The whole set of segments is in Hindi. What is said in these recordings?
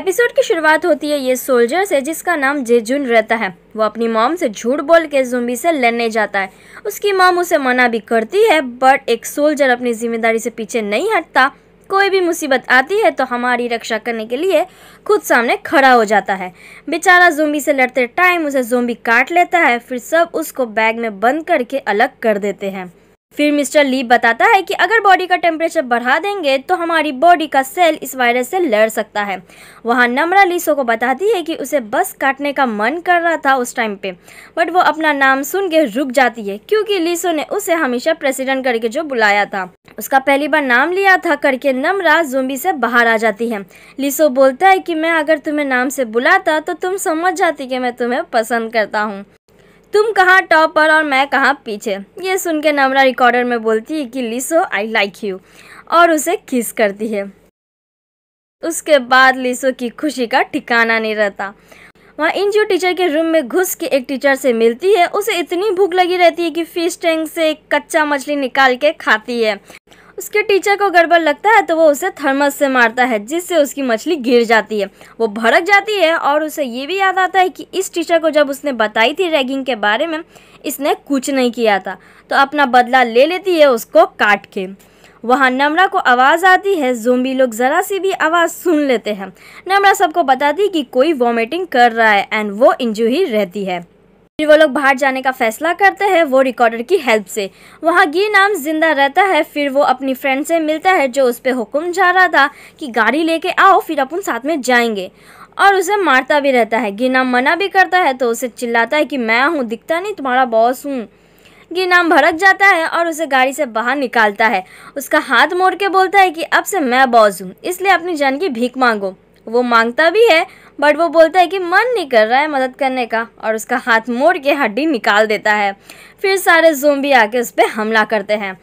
एपिसोड की शुरुआत होती है ये सोल्जर से जिसका नाम जेजुन रहता है वो अपनी मॉम से झूठ बोल के जुम्बी से लड़ने जाता है उसकी मॉम उसे मना भी करती है बट एक सोल्जर अपनी जिम्मेदारी से पीछे नहीं हटता कोई भी मुसीबत आती है तो हमारी रक्षा करने के लिए खुद सामने खड़ा हो जाता है बेचारा जोम्बी से लड़ते टाइम उसे जोम्बी काट लेता है फिर सब उसको बैग में बंद करके अलग कर देते हैं फिर मिस्टर ली बताता है कि अगर बॉडी का टेम्परेचर बढ़ा देंगे तो हमारी बॉडी का सेल इस वायरस से लड़ सकता है वहाँ नम्रा लीसो को बताती है कि उसे बस काटने का मन कर रहा था उस टाइम पे बट वो अपना नाम सुन के रुक जाती है क्योंकि लीसो ने उसे हमेशा प्रेसिडेंट करके जो बुलाया था उसका पहली बार नाम लिया था करके नम्रा जुम्बी से बाहर आ जाती है लीसो बोलता है कि मैं अगर तुम्हें नाम से बुलाता तो तुम समझ जाती कि मैं तुम्हें पसंद करता हूँ तुम कहाँ टॉप पर और मैं कहाँ पीछे ये सुन के नमरा रिकॉर्डर में बोलती है कि लिसो आई लाइक यू और उसे किस करती है उसके बाद लिसो की खुशी का ठिकाना नहीं रहता वहाँ इंजू टीचर के रूम में घुस के एक टीचर से मिलती है उसे इतनी भूख लगी रहती है कि फिश टैंक से एक कच्चा मछली निकाल के खाती है उसके टीचर को गड़बड़ लगता है तो वो उसे थर्मस से मारता है जिससे उसकी मछली गिर जाती है वो भड़क जाती है और उसे ये भी याद आता है कि इस टीचर को जब उसने बताई थी रैगिंग के बारे में इसने कुछ नहीं किया था तो अपना बदला ले लेती है उसको काट के वहाँ नमरा को आवाज़ आती है जोम्बी लोग ज़रा सी भी आवाज़ सुन लेते हैं नमरा सबको बताती कि कोई वॉमिटिंग कर रहा है एंड वो इंजू ही रहती है फिर वो लोग बाहर जाने का फैसला करते हैं वो रिकॉर्डर की हेल्प से वहाँ गी नाम जिंदा रहता है फिर वो अपनी फ्रेंड से मिलता है जो उस पर हुक्म जा रहा था कि गाड़ी लेके आओ फिर अपन साथ में जाएंगे और उसे मारता भी रहता है गिनाम मना भी करता है तो उसे चिल्लाता है कि मैं हूँ दिखता नहीं तुम्हारा बॉस हूँ गिनाम भड़क जाता है और उसे गाड़ी से बाहर निकालता है उसका हाथ मोड़ के बोलता है कि अब से मैं बॉस हूँ इसलिए अपनी जान की भीख मांगो वो मांगता भी है बट वो बोलता है कि मन नहीं कर रहा है मदद करने का और उसका हाथ मोड़ के हड्डी निकाल देता है फिर सारे जोम्बी आके उस पर हमला करते हैं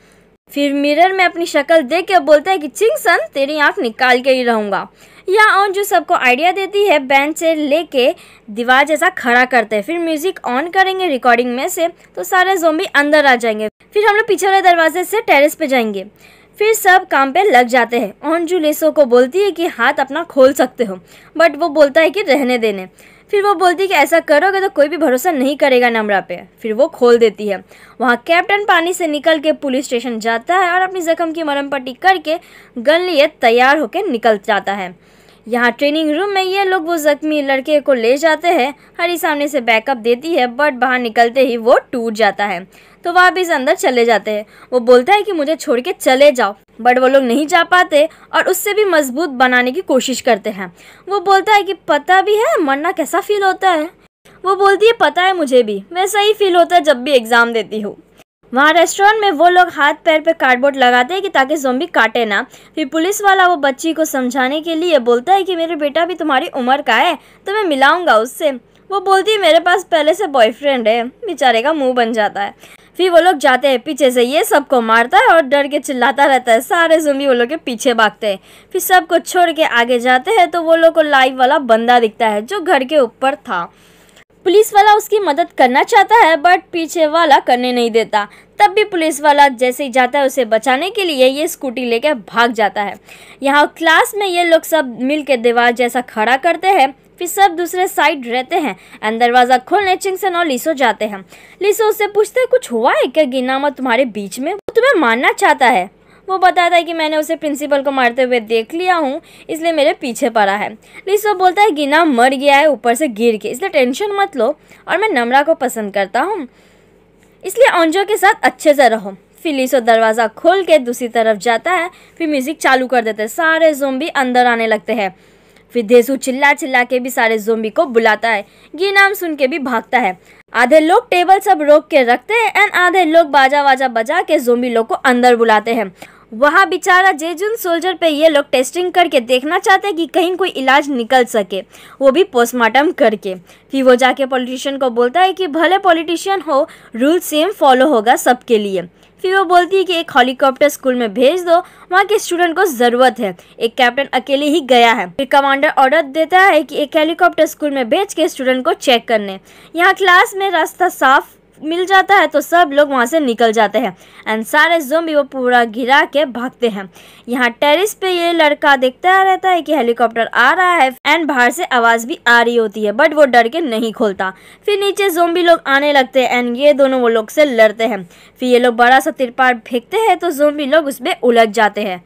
फिर मिरर में अपनी शक्ल देख के बोलता है कि चिंग सन तेरी आँख निकाल के ही रहूँगा या ऑन जो सबको आइडिया देती है बैंड से लेके दीवार जैसा खड़ा करते हैं फिर म्यूजिक ऑन करेंगे रिकॉर्डिंग में से तो सारे जोम्बी अंदर आ जाएंगे फिर हम लोग पीछे वाले दरवाजे से टेरेस पे जाएंगे फिर सब काम पे लग जाते हैं ऑनजू लेसो को बोलती है कि हाथ अपना खोल सकते हो बट वो बोलता है कि रहने देने फिर वो बोलती है कि ऐसा करोगे तो कोई भी भरोसा नहीं करेगा नमरा पे फिर वो खोल देती है वहाँ कैप्टन पानी से निकल के पुलिस स्टेशन जाता है और अपनी जख्म की मरम पट्टी करके गन लिए तैयार होकर निकल जाता है यहाँ ट्रेनिंग रूम में ये लोग वो जख्मी लड़के को ले जाते हैं हरी सामने से बैकअप देती है बट बाहर निकलते ही वो टूट जाता है तो वापिस अंदर चले जाते हैं वो बोलता है कि मुझे छोड़ के चले जाओ बट वो लोग नहीं जा पाते और उससे भी मजबूत बनाने की कोशिश करते हैं वो बोलता है कि पता भी है मरना कैसा फील होता है वो बोलती है पता है मुझे भी वैसा ही फील होता है जब भी एग्ज़ाम देती हूँ वहाँ रेस्टोरेंट में वो लोग हाथ पैर पे कार्डबोर्ड लगाते हैं कि ताकि जोम्बी काटे ना फिर पुलिस वाला वो बच्ची को समझाने के लिए बोलता है कि मेरे बेटा भी तुम्हारी उम्र का है तो मैं मिलाऊंगा उससे वो बोलती है मेरे पास पहले से बॉयफ्रेंड है बेचारे का मुंह बन जाता है फिर वो लोग जाते हैं पीछे से ये सबको मारता है और डर के चिल्लाता रहता है सारे जुम्बी वो लोग के पीछे भागते हैं फिर सबको छोड़ के आगे जाते हैं तो वो लोग को लाइव वाला बंदा दिखता है जो घर के ऊपर था पुलिस वाला उसकी मदद करना चाहता है बट पीछे वाला करने नहीं देता तब भी पुलिस वाला जैसे ही जाता है उसे बचाने के लिए ये स्कूटी लेकर भाग जाता है यहाँ क्लास में ये लोग सब मिल के दीवार जैसा खड़ा करते हैं फिर सब दूसरे साइड रहते हैं एंड दरवाज़ा खोलने चिंगसन और लिसो जाते हैं लिसो उससे पूछते हैं कुछ हुआ है क्या गिनामा तुम्हारे बीच में वो तुम्हें मानना चाहता है वो बताता है कि मैंने उसे प्रिंसिपल को मारते हुए देख लिया हूँ इसलिए मेरे पीछे पड़ा है लिसो बोलता है गिना मर गया है ऊपर से गिर के इसलिए टेंशन मत लो और मैं नमरा को पसंद करता हूँ इसलिए ऑनजो के साथ अच्छे से रहो फिर लिसो दरवाज़ा खोल के दूसरी तरफ जाता है फिर म्यूज़िक चालू कर देते हैं सारे जोम्बी अंदर आने लगते हैं फिर देसु चिल्ला चिल्ला के भी सारे जोम्बी को बुलाता है ये नाम सुन के भी भागता है आधे लोग टेबल सब रोक के रखते हैं एंड आधे लोग बाजा वाजा बजा के जोम्बी लोग को अंदर बुलाते हैं वहाँ बेचारा जेजुन सोल्जर पे ये लोग टेस्टिंग करके देखना चाहते हैं कि कहीं कोई इलाज निकल सके वो भी पोस्टमार्टम करके फिर वो जाके पॉलिटिशियन को बोलता है कि भले पॉलिटिशियन हो रूल सेम फॉलो होगा सबके लिए फिर वो बोलती है कि एक हेलीकॉप्टर स्कूल में भेज दो वहाँ के स्टूडेंट को ज़रूरत है एक कैप्टन अकेले ही गया है फिर कमांडर ऑर्डर देता है कि एक हेलीकॉप्टर स्कूल में भेज के स्टूडेंट को चेक करने यहाँ क्लास में रास्ता साफ मिल जाता है तो सब लोग वहाँ से निकल जाते हैं एंड सारे जोम्बी वो पूरा गिरा के भागते हैं यहाँ टेरिस पे ये लड़का देखता रहता है कि हेलीकॉप्टर आ रहा है एंड बाहर से आवाज़ भी आ रही होती है बट वो डर के नहीं खोलता फिर नीचे जोम्बी लोग आने लगते हैं एंड ये दोनों वो लोग से लड़ते हैं फिर ये लोग बड़ा सा तिरपार फेंकते हैं तो जोम्बी लोग उसमें उलझ जाते हैं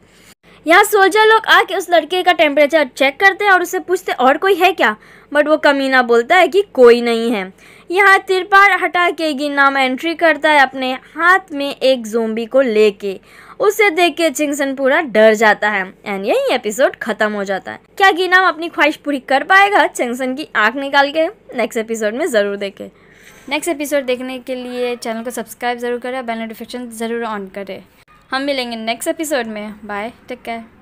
यहाँ सोल्जर लोग आके उस लड़के का टेम्परेचर चेक करते हैं और उससे पूछते और कोई है क्या बट वो कमीना बोलता है कि कोई नहीं है यहाँ तिरपाल हटा के गिनाम एंट्री करता है अपने हाथ में एक जोम्बी को लेके उसे देख के चिंगसन पूरा डर जाता है एंड यही एपिसोड खत्म हो जाता है क्या गिनाम अपनी ख्वाहिश पूरी कर पाएगा चिंगसन की आंख निकाल के नेक्स्ट एपिसोड में ज़रूर देखे नेक्स्ट एपिसोड देखने के लिए चैनल को सब्सक्राइब ज़रूर करें बेल नोटिफिकेशन ज़रूर ऑन करें हम मिलेंगे नेक्स्ट एपिसोड में बाय टेक केयर